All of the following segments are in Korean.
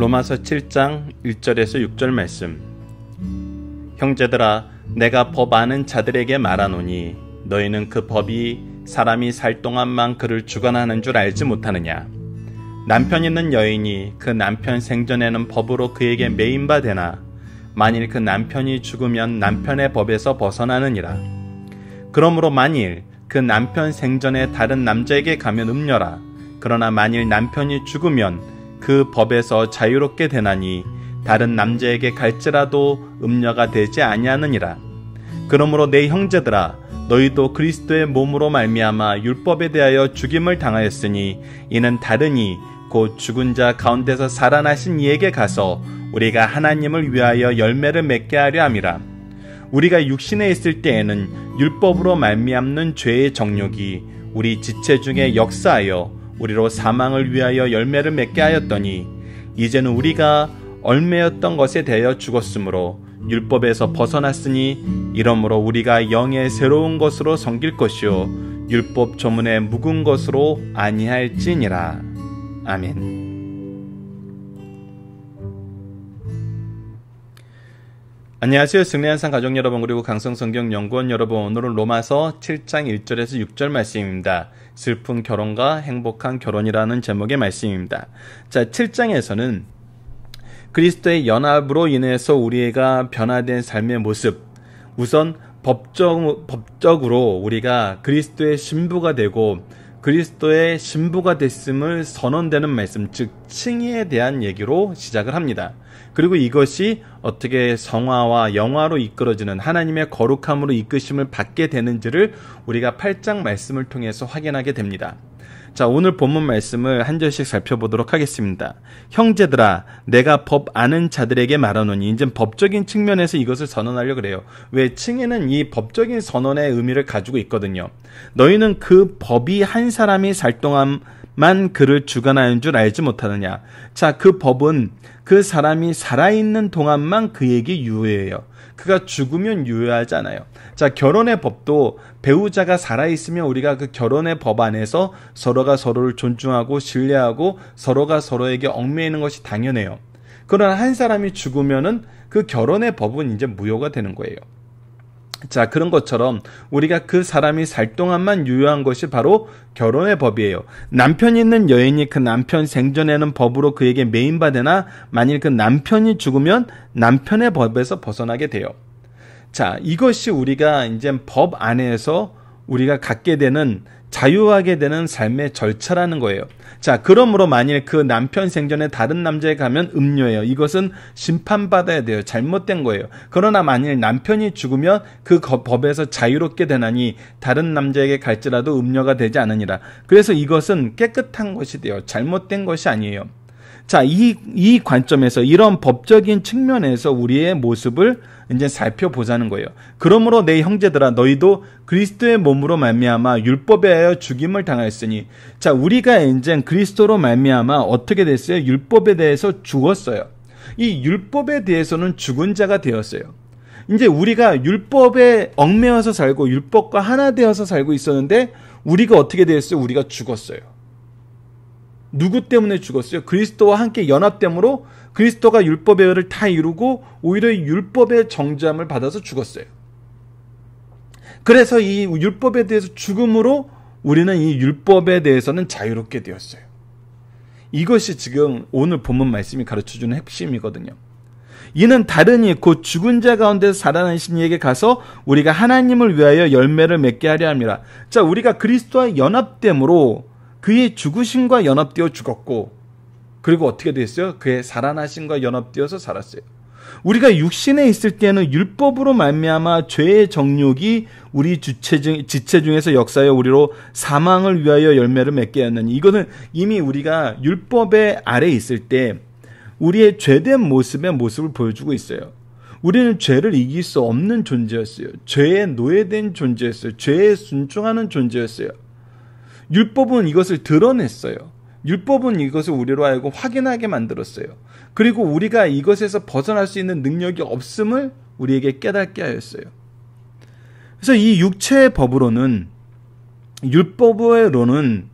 로마서 7장 1절에서 6절 말씀. 형제들아, 내가 법 아는 자들에게 말하노니 너희는 그 법이 사람이 살 동안만 그를 주관하는 줄 알지 못하느냐. 남편 있는 여인이 그 남편 생전에는 법으로 그에게 매인바 되나 만일 그 남편이 죽으면 남편의 법에서 벗어나느니라. 그러므로 만일 그 남편 생전에 다른 남자에게 가면 음녀라. 그러나 만일 남편이 죽으면 그 법에서 자유롭게 되나니 다른 남자에게 갈지라도 음녀가 되지 아니하느니라. 그러므로 내 형제들아 너희도 그리스도의 몸으로 말미암아 율법에 대하여 죽임을 당하였으니 이는 다르니 곧 죽은 자 가운데서 살아나신 이에게 가서 우리가 하나님을 위하여 열매를 맺게 하려 함이라. 우리가 육신에 있을 때에는 율법으로 말미암는 죄의 정욕이 우리 지체 중에 역사하여 우리로 사망을 위하여 열매를 맺게 하였더니 이제는 우리가 얼매였던 것에 대하여 죽었으므로 율법에서 벗어났으니 이러므로 우리가 영의 새로운 것으로 섬길 것이요 율법 조문에 묵은 것으로 아니할지니라 아멘. 안녕하세요. 승리한 상 가족 여러분 그리고 강성성경 연구원 여러분 오늘은 로마서 7장 1절에서 6절 말씀입니다. 슬픈 결혼과 행복한 결혼이라는 제목의 말씀입니다. 자 7장에서는 그리스도의 연합으로 인해서 우리가 변화된 삶의 모습 우선 법적, 법적으로 우리가 그리스도의 신부가 되고 그리스도의 신부가 됐음을 선언되는 말씀 즉 칭의에 대한 얘기로 시작을 합니다. 그리고 이것이 어떻게 성화와 영화로 이끌어지는 하나님의 거룩함으로 이끄심을 받게 되는지를 우리가 8장 말씀을 통해서 확인하게 됩니다. 자, 오늘 본문 말씀을 한 절씩 살펴보도록 하겠습니다. 형제들아, 내가 법 아는 자들에게 말하노니, 이제 법적인 측면에서 이것을 선언하려 그래요. 왜 층에는 이 법적인 선언의 의미를 가지고 있거든요. 너희는 그 법이 한 사람이 살동함 만 그를 주관하는 줄 알지 못하느냐. 자, 그 법은 그 사람이 살아있는 동안만 그에게 유효해요. 그가 죽으면 유효하지 않아요. 자, 결혼의 법도 배우자가 살아있으면 우리가 그 결혼의 법 안에서 서로가 서로를 존중하고 신뢰하고 서로가 서로에게 얽매이는 것이 당연해요. 그러나 한 사람이 죽으면은 그 결혼의 법은 이제 무효가 되는 거예요. 자, 그런 것처럼 우리가 그 사람이 살 동안만 유효한 것이 바로 결혼의 법이에요. 남편이 있는 여인이 그 남편 생전에는 법으로 그에게 매인받으나 만일 그 남편이 죽으면 남편의 법에서 벗어나게 돼요. 자, 이것이 우리가 이제 법 안에서 우리가 갖게 되는 자유하게 되는 삶의 절차라는 거예요. 자, 그러므로 만일 그 남편 생전에 다른 남자에 가면 음료예요. 이것은 심판받아야 돼요. 잘못된 거예요. 그러나 만일 남편이 죽으면 그 법에서 자유롭게 되나니 다른 남자에게 갈지라도 음료가 되지 않으니라. 그래서 이것은 깨끗한 것이 되요. 잘못된 것이 아니에요. 자, 이, 이 관점에서, 이런 법적인 측면에서 우리의 모습을 이제 살펴보자는 거예요. 그러므로 내 형제들아, 너희도 그리스도의 몸으로 말미암아 율법에 하여 죽임을 당하였으니, 자, 우리가 이제 그리스도로 말미암아 어떻게 됐어요? 율법에 대해서 죽었어요. 이 율법에 대해서는 죽은 자가 되었어요. 이제 우리가 율법에 얽매여서 살고 율법과 하나 되어서 살고 있었는데 우리가 어떻게 되었어요? 우리가 죽었어요. 누구 때문에 죽었어요? 그리스도와 함께 연합됨으로 그리스도가 율법의 의를 다 이루고 오히려 율법의 정죄함을 받아서 죽었어요. 그래서 이 율법에 대해서 죽음으로 우리는 이 율법에 대해서는 자유롭게 되었어요. 이것이 지금 오늘 본문 말씀이 가르쳐주는 핵심이거든요. 이는 다른 이곧 죽은 자 가운데 살아나신 이에게 가서 우리가 하나님을 위하여 열매를 맺게 하려 합니다. 자, 우리가 그리스도와 연합됨으로 그의 죽으심과 연합되어 죽었고 그리고 어떻게 됐어요? 그의 살아나심과 연합되어서 살았어요. 우리가 육신에 있을 때는 율법으로 말미암아 죄의 정욕이 우리 주체 중, 지체 중에서 역사여 우리로 사망을 위하여 열매를 맺게 하느니 이거는 이미 우리가 율법의 아래 에 있을 때 우리의 죄된 모습의 모습을 보여주고 있어요. 우리는 죄를 이길 수 없는 존재였어요. 죄에 노예된 존재였어요. 죄에 순종하는 존재였어요. 율법은 이것을 드러냈어요. 율법은 이것을 우리로 알고 확인하게 만들었어요. 그리고 우리가 이것에서 벗어날 수 있는 능력이 없음을 우리에게 깨닫게 하였어요. 그래서 이 육체의 법으로는 율법으로는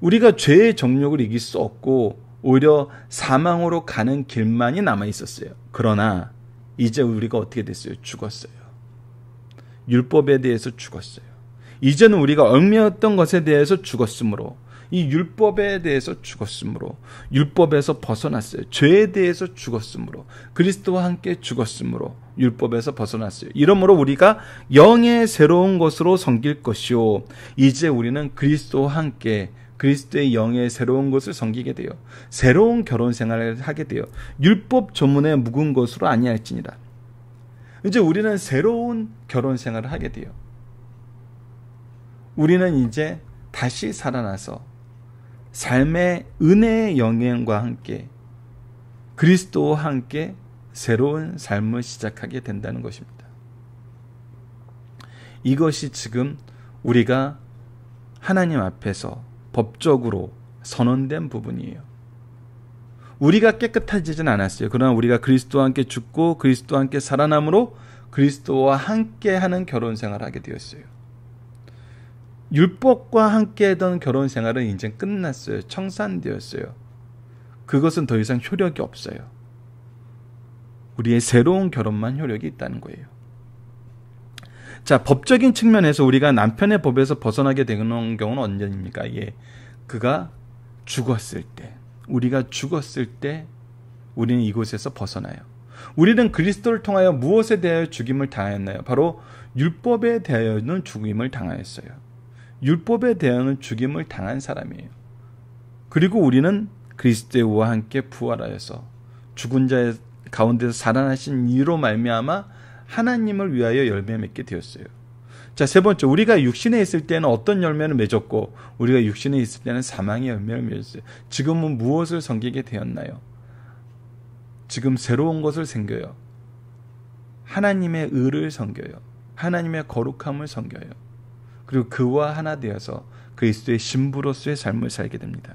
우리가 죄의 정력을 이길 수 없고 오히려 사망으로 가는 길만이 남아 있었어요. 그러나 이제 우리가 어떻게 됐어요? 죽었어요. 율법에 대해서 죽었어요. 이제는 우리가 얽매였던 것에 대해서 죽었으므로 이 율법에 대해서 죽었으므로 율법에서 벗어났어요. 죄에 대해서 죽었으므로 그리스도와 함께 죽었으므로 율법에서 벗어났어요. 이러므로 우리가 영의 새로운 것으로 섬길 것이요 이제 우리는 그리스도와 함께 그리스도의 영의 새로운 것을 섬기게 되어 새로운 결혼 생활을 하게 되어 율법 조문에 묵은 것으로 아니할지니라. 이제 우리는 새로운 결혼 생활을 하게 되어 우리는 이제 다시 살아나서 삶의 은혜의 영향과 함께 그리스도와 함께 새로운 삶을 시작하게 된다는 것입니다. 이것이 지금 우리가 하나님 앞에서 법적으로 선언된 부분이에요. 우리가 깨끗해지진 않았어요. 그러나 우리가 그리스도와 함께 죽고 그리스도와 함께 살아남으로 그리스도와 함께 하는 결혼 생활을 하게 되었어요. 율법과 함께하던 결혼 생활은 이제 끝났어요. 청산되었어요. 그것은 더 이상 효력이 없어요. 우리의 새로운 결혼만 효력이 있다는 거예요. 자, 법적인 측면에서 우리가 남편의 법에서 벗어나게 되는 경우는 언제입니까? 예. 그가 죽었을 때, 우리가 죽었을 때 우리는 이곳에서 벗어나요. 우리는 그리스도를 통하여 무엇에 대하여 죽임을 당하였나요? 바로 율법에 대하여는 죽임을 당하였어요. 율법에 대한 죽임을 당한 사람이에요. 그리고 우리는 그리스도와 함께 부활하여서 죽은 자의 가운데서 살아나신 이로 말미암아 하나님을 위하여 열매 맺게 되었어요. 자, 세 번째, 우리가 육신에 있을 때는 어떤 열매를 맺었고, 우리가 육신에 있을 때는 사망의 열매를 맺었어요. 지금은 무엇을 섬기게 되었나요? 지금 새로운 것을 생겨요. 하나님의 의를 섬겨요. 하나님의 거룩함을 섬겨요. 그리고 그와 하나 되어서 그리스도의 신부로서의 삶을 살게 됩니다.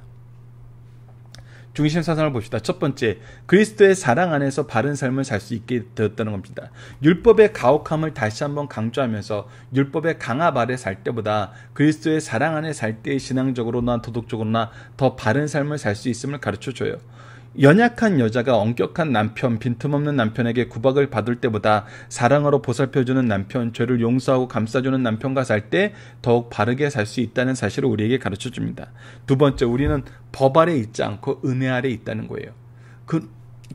중심 사상을 봅시다. 첫 번째, 그리스도의 사랑 안에서 바른 삶을 살 수 있게 되었다는 겁니다. 율법의 가혹함을 다시 한번 강조하면서 율법의 강압 아래 살 때보다 그리스도의 사랑 안에 살때 신앙적으로나 도덕적으로나 더 바른 삶을 살 수 있음을 가르쳐 줘요. 연약한 여자가 엄격한 남편, 빈틈없는 남편에게 구박을 받을 때보다 사랑으로 보살펴주는 남편, 죄를 용서하고 감싸주는 남편과 살 때 더욱 바르게 살 수 있다는 사실을 우리에게 가르쳐 줍니다. 두 번째, 우리는 법 아래 있지 않고 은혜 아래 있다는 거예요. 그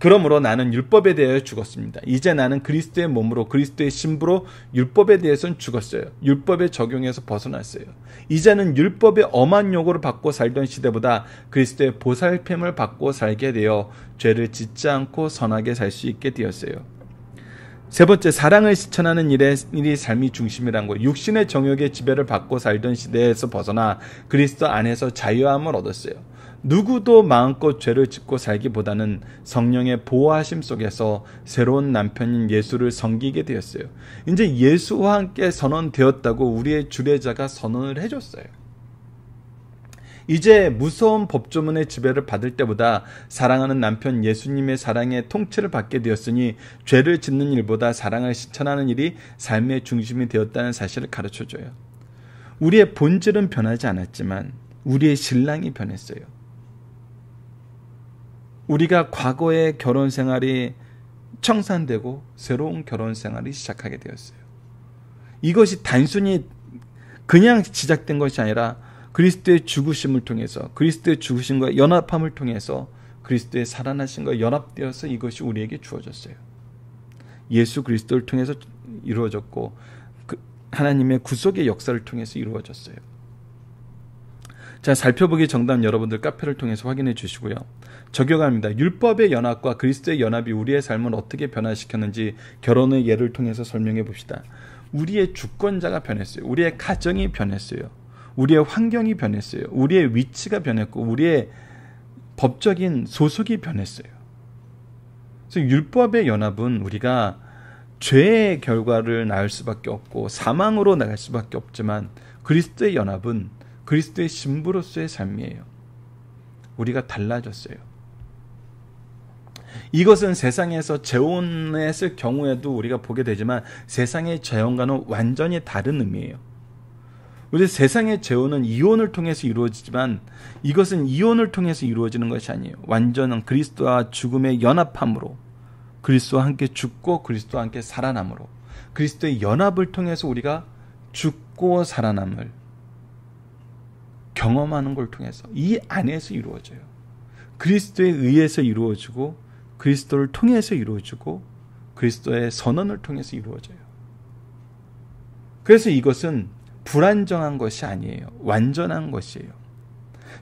그러므로 나는 율법에 대하여 죽었습니다. 이제 나는 그리스도의 몸으로 그리스도의 신부로 율법에 대해서는 죽었어요. 율법의 적용에서 벗어났어요. 이제는 율법의 엄한 요구를 받고 살던 시대보다 그리스도의 보살핌을 받고 살게 되어 죄를 짓지 않고 선하게 살 수 있게 되었어요. 세 번째 사랑을 실천하는 일에 일이 삶이 중심이란 것. 육신의 정욕의 지배를 받고 살던 시대에서 벗어나 그리스도 안에서 자유함을 얻었어요. 누구도 마음껏 죄를 짓고 살기보다는 성령의 보호하심 속에서 새로운 남편인 예수를 섬기게 되었어요. 이제 예수와 함께 선언되었다고 우리의 주례자가 선언을 해줬어요. 이제 무서운 법조문의 지배를 받을 때보다 사랑하는 남편 예수님의 사랑의 통치를 받게 되었으니 죄를 짓는 일보다 사랑을 실천하는 일이 삶의 중심이 되었다는 사실을 가르쳐 줘요. 우리의 본질은 변하지 않았지만 우리의 신랑이 변했어요. 우리가 과거의 결혼 생활이 청산되고 새로운 결혼 생활이 시작하게 되었어요. 이것이 단순히 그냥 시작된 것이 아니라 그리스도의 죽으심을 통해서 그리스도의 죽으심과 연합함을 통해서 그리스도의 살아나신과 연합되어서 이것이 우리에게 주어졌어요. 예수 그리스도를 통해서 이루어졌고 그 하나님의 구속의 역사를 통해서 이루어졌어요. 자, 살펴보기 정답 여러분들 카페를 통해서 확인해 주시고요. 적용합니다. 율법의 연합과 그리스도의 연합이 우리의 삶을 어떻게 변화시켰는지 결혼의 예를 통해서 설명해 봅시다. 우리의 주권자가 변했어요. 우리의 가정이 변했어요. 우리의 환경이 변했어요. 우리의 위치가 변했고 우리의 법적인 소속이 변했어요. 그래서 율법의 연합은 우리가 죄의 결과를 낳을 수밖에 없고 사망으로 나갈 수밖에 없지만 그리스도의 연합은 그리스도의 신부로서의 삶이에요. 우리가 달라졌어요. 이것은 세상에서 재혼했을 경우에도 우리가 보게 되지만 세상의 재혼과는 완전히 다른 의미예요. 우리 세상의 재혼은 이혼을 통해서 이루어지지만 이것은 이혼을 통해서 이루어지는 것이 아니에요. 완전한 그리스도와 죽음의 연합함으로 그리스도와 함께 죽고 그리스도와 함께 살아남으로 그리스도의 연합을 통해서 우리가 죽고 살아남을 경험하는 걸 통해서 이 안에서 이루어져요. 그리스도에 의해서 이루어지고 그리스도를 통해서 이루어지고 그리스도의 선언을 통해서 이루어져요. 그래서 이것은 불안정한 것이 아니에요. 완전한 것이에요.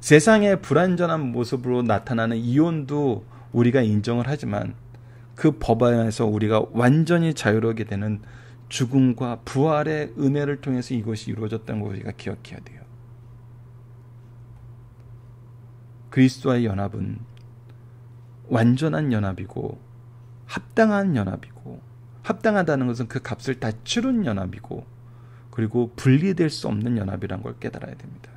세상의 불완전한 모습으로 나타나는 이혼도 우리가 인정을 하지만 그법 안에서 우리가 완전히 자유롭게 되는 죽음과 부활의 은혜를 통해서 이것이 이루어졌다는 걸 우리가 기억해야 돼요. 그리스도와의 연합은 완전한 연합이고 합당한 연합이고 합당하다는 것은 그 값을 다 치른 연합이고 그리고 분리될 수 없는 연합이란 걸 깨달아야 됩니다.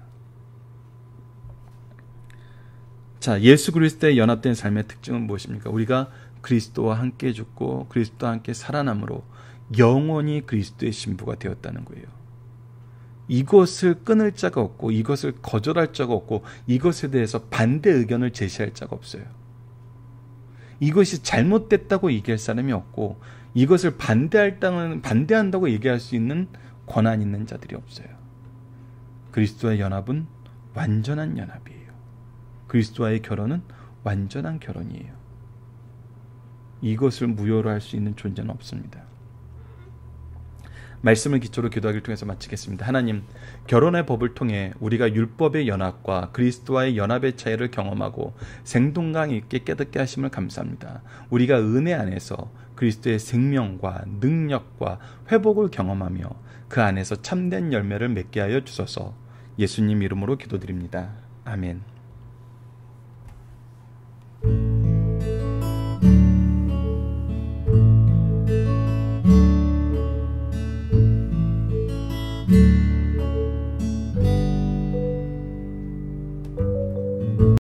자, 예수 그리스도의 연합된 삶의 특징은 무엇입니까? 우리가 그리스도와 함께 죽고 그리스도와 함께 살아남으로 영원히 그리스도의 신부가 되었다는 거예요. 이것을 끊을 자가 없고 이것을 거절할 자가 없고 이것에 대해서 반대 의견을 제시할 자가 없어요. 이것이 잘못됐다고 얘기할 사람이 없고 이것을 반대할 땅은 반대한다고 얘기할 수 있는 권한 있는 자들이 없어요. 그리스도의 연합은 완전한 연합이에요. 그리스도와의 결혼은 완전한 결혼이에요. 이것을 무효로 할 수 있는 존재는 없습니다. 말씀을 기초로 기도하기를 통해서 마치겠습니다. 하나님, 결혼의 법을 통해 우리가 율법의 연합과 그리스도와의 연합의 차이를 경험하고 생동감 있게 깨닫게 하심을 감사합니다. 우리가 은혜 안에서 그리스도의 생명과 능력과 회복을 경험하며 그 안에서 참된 열매를 맺게 하여 주소서 예수님 이름으로 기도드립니다. 아멘.